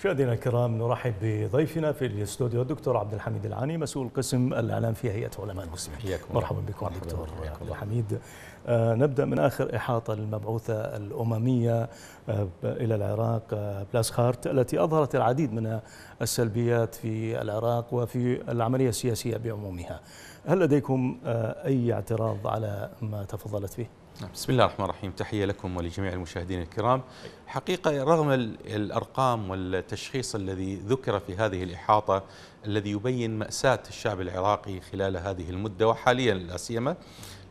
مشاهدينا الكرام نرحب بضيفنا في الاستوديو الدكتور عبد الحميد العاني مسؤول قسم الاعلام في هيئه علماء المسلمين مرحبا بكم مرحبا دكتور عبد الحميد آه، نبدا من اخر احاطه المبعوثه الامميه آه، الى العراق آه، بلاس بلاسخارت التي اظهرت العديد من السلبيات في العراق وفي العمليه السياسيه بعمومها هل لديكم اي اعتراض على ما تفضلت به؟ نعم. بسم الله الرحمن الرحيم تحية لكم ولجميع المشاهدين الكرام حقيقة رغم الأرقام والتشخيص الذي ذكر في هذه الإحاطة الذي يبين مأساة الشعب العراقي خلال هذه المدة وحاليا لا سيما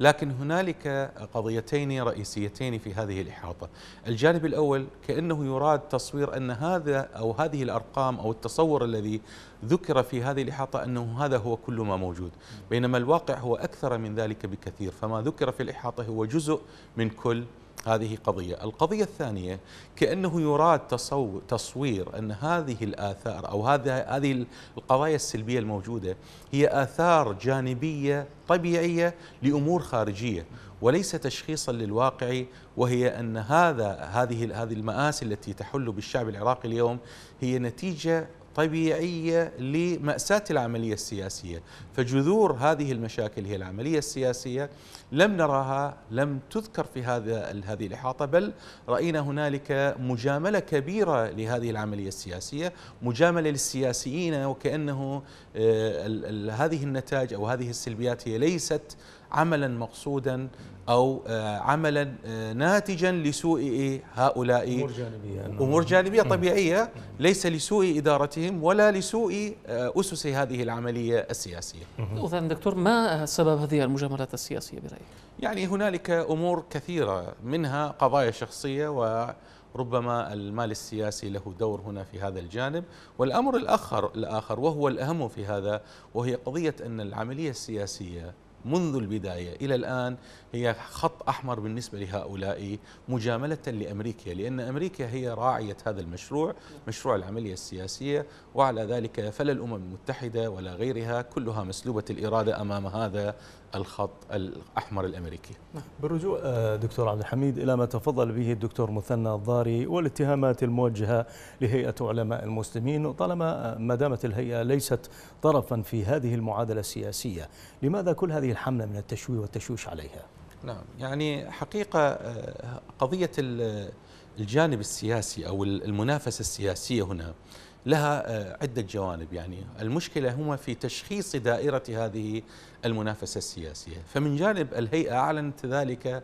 لكن هنالك قضيتين رئيسيتين في هذه الإحاطة الجانب الأول كأنه يراد تصوير أن هذا أو هذه الأرقام أو التصور الذي ذكر في هذه الإحاطة أنه هذا هو كل ما موجود بينما الواقع هو أكثر من ذلك بكثير فما ذكر في الإحاطة هو جزء من كل هذه قضية القضية الثانية كأنه يراد تصوير أن هذه الآثار أو هذه القضايا السلبية الموجودة هي آثار جانبية طبيعية لأمور خارجية وليس تشخيصا للواقع وهي أن هذا هذه هذه المآسي التي تحل بالشعب العراقي اليوم هي نتيجة طبيعية لمأساة العملية السياسية فجذور هذه المشاكل هي العملية السياسية لم نراها لم تذكر في هذا هذه الإحاطة بل رأينا هنالك مجاملة كبيرة لهذه العملية السياسية مجاملة للسياسيين وكأنه آه، هذه النتاج أو هذه السلبيات هي ليست عملا مقصودا او آه، عملا آه، ناتجا لسوء إيه، هؤلاء امور جانبيه امور جانبيه نعم. طبيعيه نعم. ليس لسوء ادارتهم ولا لسوء آه، اسس هذه العمليه السياسيه. اذا دكتور ما سبب هذه المجاملات السياسيه برايك؟ يعني هنالك امور كثيره منها قضايا شخصيه و ربما المال السياسي له دور هنا في هذا الجانب والأمر الآخر, الآخر وهو الأهم في هذا وهي قضية أن العملية السياسية منذ البداية إلى الآن هي خط أحمر بالنسبة لهؤلاء مجاملة لأمريكا لأن أمريكا هي راعية هذا المشروع مشروع العملية السياسية وعلى ذلك فلا الأمم المتحدة ولا غيرها كلها مسلوبة الإرادة أمام هذا الخط الأحمر الأمريكي نعم. بالرجوع آه، دكتور عبد الحميد إلى ما تفضل به الدكتور مثنى الضاري والاتهامات الموجهة لهيئة علماء المسلمين طالما آه، ما دامت الهيئة ليست طرفا في هذه المعادلة السياسية لماذا كل هذه الحملة من التشويه والتشويش عليها؟ نعم يعني حقيقة آه، قضية الجانب السياسي أو المنافسة السياسية هنا لها آه، عدة جوانب يعني المشكلة هما في تشخيص دائرة هذه المنافسة السياسية فمن جانب الهيئة أعلنت ذلك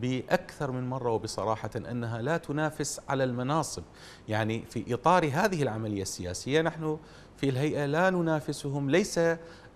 بأكثر من مرة وبصراحة أنها لا تنافس على المناصب يعني في إطار هذه العملية السياسية نحن في الهيئة لا ننافسهم ليس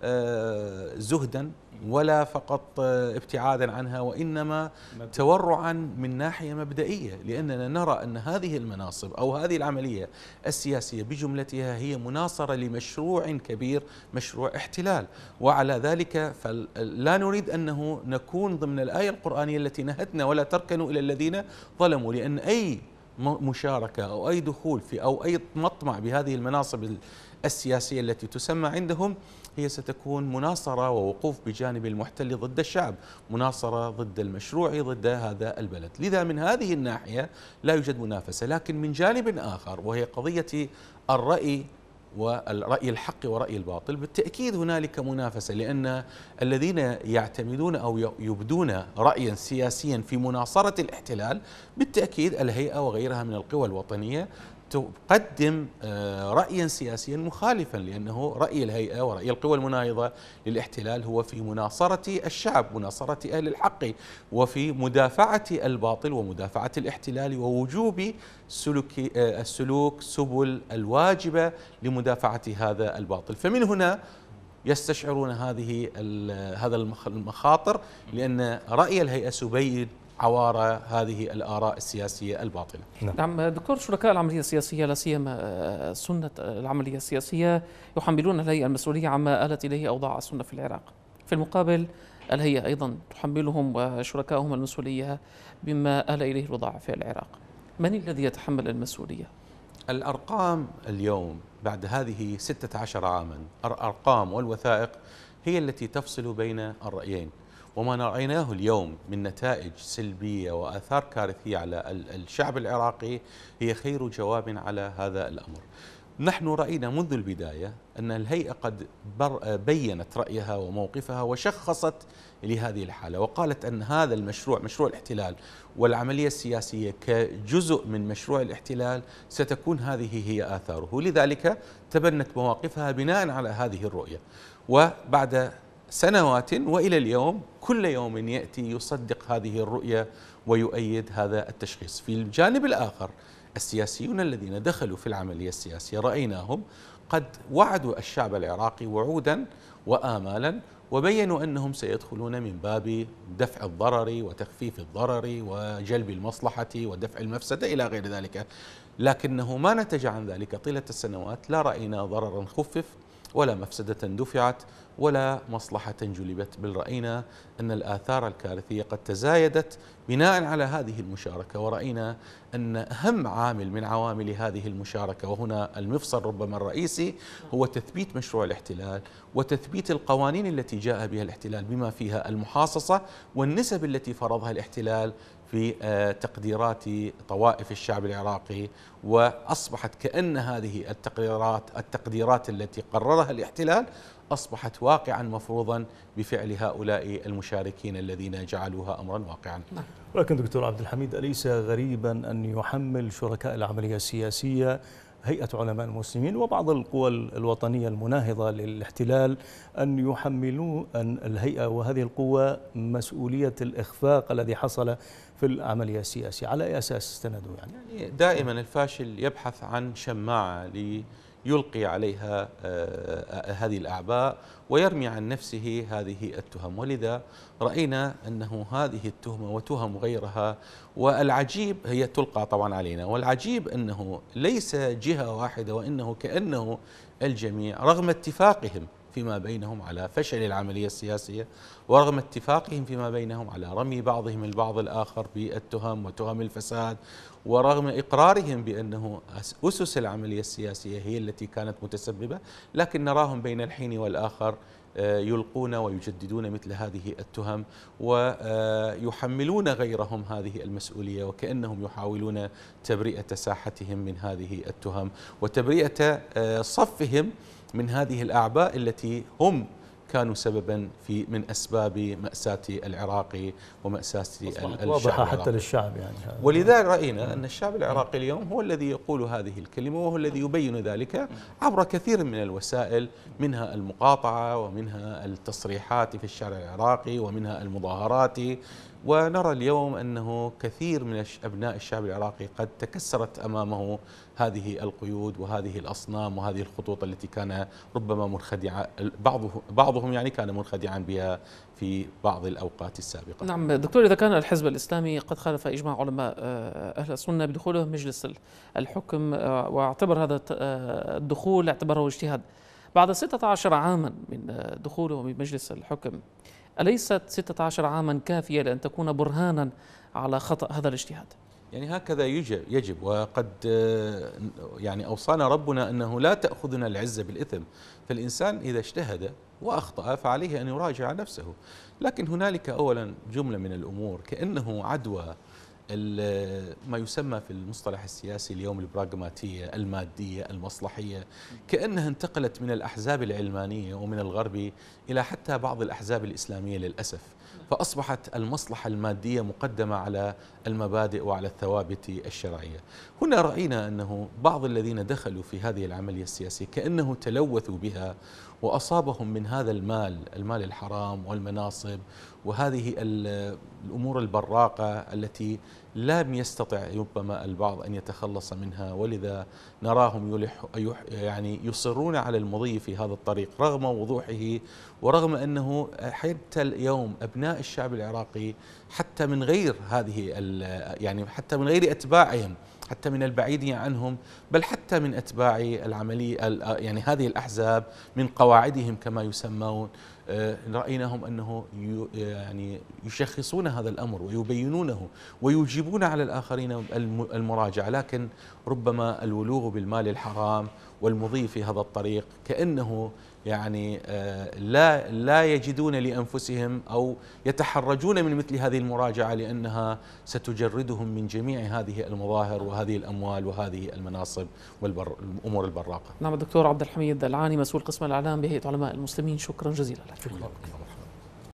آه، زهدا ولا فقط آه، ابتعادا عنها وانما تورعا من ناحيه مبدئيه لاننا نرى ان هذه المناصب او هذه العمليه السياسيه بجملتها هي مناصره لمشروع كبير مشروع احتلال وعلى ذلك فلا نريد انه نكون ضمن الايه القرانيه التي نهتنا ولا تركنوا الى الذين ظلموا لان اي مشاركة أو أي دخول في أو أي مطمع بهذه المناصب السياسية التي تسمى عندهم هي ستكون مناصرة ووقوف بجانب المحتل ضد الشعب مناصرة ضد المشروع ضد هذا البلد لذا من هذه الناحية لا يوجد منافسة لكن من جانب آخر وهي قضية الرأي والرأي الحق ورأي الباطل بالتأكيد هنالك منافسة لأن الذين يعتمدون أو يبدون رأيا سياسيا في مناصرة الاحتلال بالتأكيد الهيئة وغيرها من القوى الوطنية تقدم آه، رأيا سياسيا مخالفا لأنه رأي الهيئة ورأي القوى المناهضة للاحتلال هو في مناصرة الشعب مناصرة أهل الحق وفي مدافعة الباطل ومدافعة الاحتلال ووجوب سلوك آه، السلوك سبل الواجبة لمدافعة هذا الباطل فمن هنا يستشعرون هذه هذا المخاطر لأن رأي الهيئة سبين عوار هذه الآراء السياسية الباطلة نعم. نعم دكتور شركاء العملية السياسية لا سيما آه، سنة العملية السياسية يحملون الهيئة المسؤولية عما آلت إليه أوضاع السنة في العراق في المقابل الهيئة أيضا تحملهم وشركائهم المسؤولية بما آل إليه الوضع في العراق من الذي يتحمل المسؤولية؟ الأرقام اليوم بعد هذه 16 عاما الأرقام والوثائق هي التي تفصل بين الرأيين وما رأيناه اليوم من نتائج سلبية وآثار كارثية على الشعب العراقي هي خير جواب على هذا الأمر نحن رأينا منذ البداية أن الهيئة قد بيّنت رأيها وموقفها وشخصت لهذه الحالة وقالت أن هذا المشروع مشروع الاحتلال والعملية السياسية كجزء من مشروع الاحتلال ستكون هذه هي آثاره لذلك تبنت مواقفها بناء على هذه الرؤية وبعد سنوات والى اليوم كل يوم ياتي يصدق هذه الرؤيه ويؤيد هذا التشخيص. في الجانب الاخر السياسيون الذين دخلوا في العمليه السياسيه رايناهم قد وعدوا الشعب العراقي وعودا وامالا وبينوا انهم سيدخلون من باب دفع الضرر وتخفيف الضرر وجلب المصلحه ودفع المفسده الى غير ذلك لكنه ما نتج عن ذلك طيله السنوات لا راينا ضررا خفف ولا مفسدة دفعت ولا مصلحة جلبت بل رأينا أن الآثار الكارثية قد تزايدت بناء على هذه المشاركة ورأينا أن أهم عامل من عوامل هذه المشاركة وهنا المفصل ربما الرئيسي هو تثبيت مشروع الاحتلال وتثبيت القوانين التي جاء بها الاحتلال بما فيها المحاصصة والنسب التي فرضها الاحتلال في آه، تقديرات طوائف الشعب العراقي واصبحت كان هذه التقديرات التقديرات التي قررها الاحتلال اصبحت واقعا مفروضا بفعل هؤلاء المشاركين الذين جعلوها امرا واقعا. نعم. ولكن دكتور عبد الحميد اليس غريبا ان يحمل شركاء العمليه السياسيه هيئة علماء المسلمين وبعض القوى الوطنية المناهضة للاحتلال أن يحملوا أن الهيئة وهذه القوة مسؤولية الإخفاق الذي حصل في العملية السياسية على أي أساس استندوا يعني, يعني دائما الفاشل يبحث عن شماعة لي يلقي عليها آه، آه، هذه الأعباء ويرمي عن نفسه هذه التهم ولذا رأينا أنه هذه التهمة وتهم غيرها والعجيب هي تلقى طبعا علينا والعجيب أنه ليس جهة واحدة وإنه كأنه الجميع رغم اتفاقهم فيما بينهم على فشل العملية السياسية ورغم اتفاقهم فيما بينهم على رمي بعضهم البعض الآخر بالتهم وتهم الفساد ورغم إقرارهم بأنه أسس العملية السياسية هي التي كانت متسببة لكن نراهم بين الحين والآخر آه، يلقون ويجددون مثل هذه التهم ويحملون آه، غيرهم هذه المسؤوليه وكانهم يحاولون تبرئه ساحتهم من هذه التهم وتبرئه آه، صفهم من هذه الأعباء التي هم كانوا سببا في من اسباب ماساه العراق وماساه الشعب واضحه حتى للشعب يعني ولذلك راينا ان الشعب العراقي اليوم هو الذي يقول هذه الكلمه وهو الذي يبين ذلك عبر كثير من الوسائل منها المقاطعه ومنها التصريحات في الشارع العراقي ومنها المظاهرات ونرى اليوم أنه كثير من أبناء الشعب العراقي قد تكسرت أمامه هذه القيود وهذه الأصنام وهذه الخطوط التي كان ربما منخدعا بعضه بعضهم يعني كان منخدعا بها في بعض الأوقات السابقة نعم دكتور إذا كان الحزب الإسلامي قد خالف إجماع علماء آه، أهل السنة بدخوله مجلس الحكم آه، واعتبر هذا آه، الدخول اعتبره اجتهاد بعد 16 عاما من دخوله مجلس الحكم أليست 16 عاما كافية لأن تكون برهانا على خطأ هذا الاجتهاد يعني هكذا يجب, يجب وقد آه، يعني أوصانا ربنا أنه لا تأخذنا العزة بالإثم فالإنسان إذا اجتهد وأخطأ فعليه أن يراجع نفسه لكن هنالك أولا جملة من الأمور كأنه عدوى ما يسمى في المصطلح السياسي اليوم البراغماتية المادية المصلحية كأنها انتقلت من الأحزاب العلمانية ومن الغرب إلى حتى بعض الأحزاب الإسلامية للأسف فأصبحت المصلحة المادية مقدمة على المبادئ وعلى الثوابت الشرعية هنا رأينا أنه بعض الذين دخلوا في هذه العملية السياسية كأنه تلوثوا بها وأصابهم من هذا المال المال الحرام والمناصب وهذه الأمور البراقة التي لم يستطع ربما البعض أن يتخلص منها ولذا نراهم يلح يعني يصرون على المضي في هذا الطريق رغم وضوحه ورغم أنه حتى اليوم أبناء الشعب العراقي حتى من غير هذه يعني حتى من غير أتباعهم حتى من البعيد عنهم بل حتى من أتباع العملية يعني هذه الأحزاب من قواعدهم كما يسمون آه، رأيناهم أنه يعني يشخصون هذا الأمر ويبينونه ويجيبون على الآخرين المراجعة لكن ربما الولوغ بالمال الحرام والمضي في هذا الطريق كأنه يعني آه, لا لا يجدون لانفسهم او يتحرجون من مثل هذه المراجعه لانها ستجردهم من جميع هذه المظاهر وهذه الاموال وهذه المناصب والامور البراقه. نعم الدكتور عبد الحميد العاني مسؤول قسم الاعلام بهيئه علماء المسلمين شكرا جزيلا لك. شكرا.